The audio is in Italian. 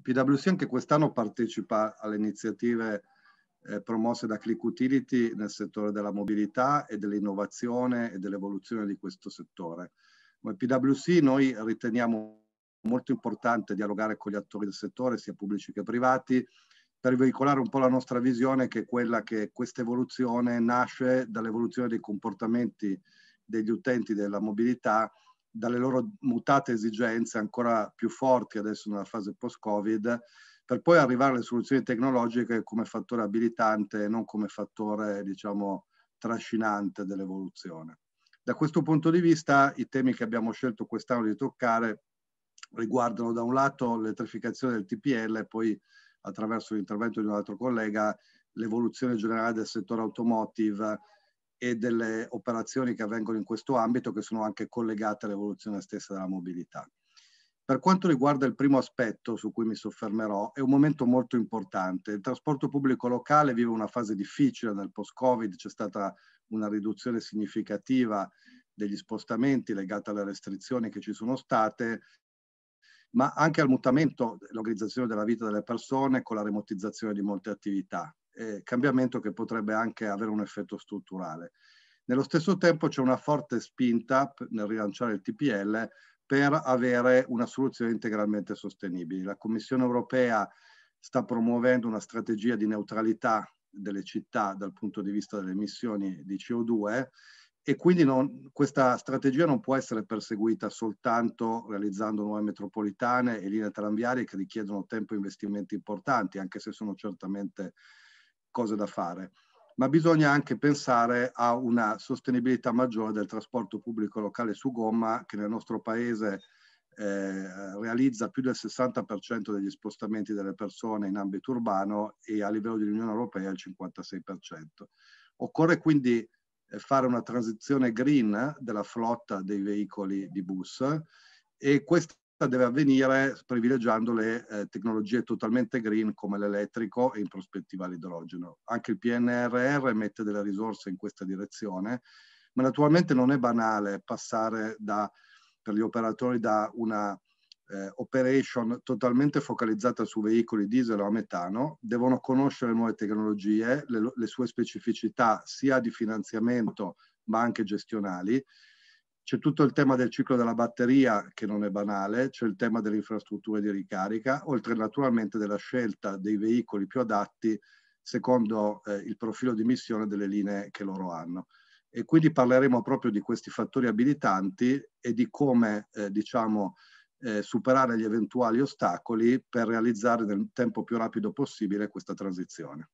PwC anche quest'anno partecipa alle iniziative eh, promosse da Click Utility nel settore della mobilità e dell'innovazione e dell'evoluzione di questo settore. Come PwC noi riteniamo molto importante dialogare con gli attori del settore, sia pubblici che privati, per veicolare un po' la nostra visione che è quella che questa evoluzione nasce dall'evoluzione dei comportamenti degli utenti della mobilità dalle loro mutate esigenze ancora più forti adesso nella fase post-Covid, per poi arrivare alle soluzioni tecnologiche come fattore abilitante e non come fattore, diciamo, trascinante dell'evoluzione. Da questo punto di vista, i temi che abbiamo scelto quest'anno di toccare riguardano da un lato l'elettrificazione del TPL e poi attraverso l'intervento di un altro collega l'evoluzione generale del settore automotive e delle operazioni che avvengono in questo ambito che sono anche collegate all'evoluzione stessa della mobilità. Per quanto riguarda il primo aspetto su cui mi soffermerò, è un momento molto importante. Il trasporto pubblico locale vive una fase difficile nel post-Covid, c'è stata una riduzione significativa degli spostamenti legata alle restrizioni che ci sono state, ma anche al mutamento dell'organizzazione della vita delle persone con la remotizzazione di molte attività eh, cambiamento che potrebbe anche avere un effetto strutturale. Nello stesso tempo c'è una forte spinta nel rilanciare il TPL per avere una soluzione integralmente sostenibile. La Commissione europea sta promuovendo una strategia di neutralità delle città dal punto di vista delle emissioni di CO2 e quindi non, questa strategia non può essere perseguita soltanto realizzando nuove metropolitane e linee tranviarie che richiedono tempo e investimenti importanti, anche se sono certamente cose da fare, ma bisogna anche pensare a una sostenibilità maggiore del trasporto pubblico locale su gomma che nel nostro paese eh, realizza più del 60% degli spostamenti delle persone in ambito urbano e a livello dell'Unione Europea il 56%. Occorre quindi eh, fare una transizione green della flotta dei veicoli di bus e questa deve avvenire privilegiando le eh, tecnologie totalmente green come l'elettrico e in prospettiva l'idrogeno. Anche il PNRR mette delle risorse in questa direzione, ma naturalmente non è banale passare da, per gli operatori da una eh, operation totalmente focalizzata su veicoli diesel o a metano, devono conoscere le nuove tecnologie, le, le sue specificità sia di finanziamento ma anche gestionali c'è tutto il tema del ciclo della batteria che non è banale, c'è il tema delle infrastrutture di ricarica, oltre naturalmente della scelta dei veicoli più adatti secondo eh, il profilo di missione delle linee che loro hanno. E quindi parleremo proprio di questi fattori abilitanti e di come eh, diciamo, eh, superare gli eventuali ostacoli per realizzare nel tempo più rapido possibile questa transizione.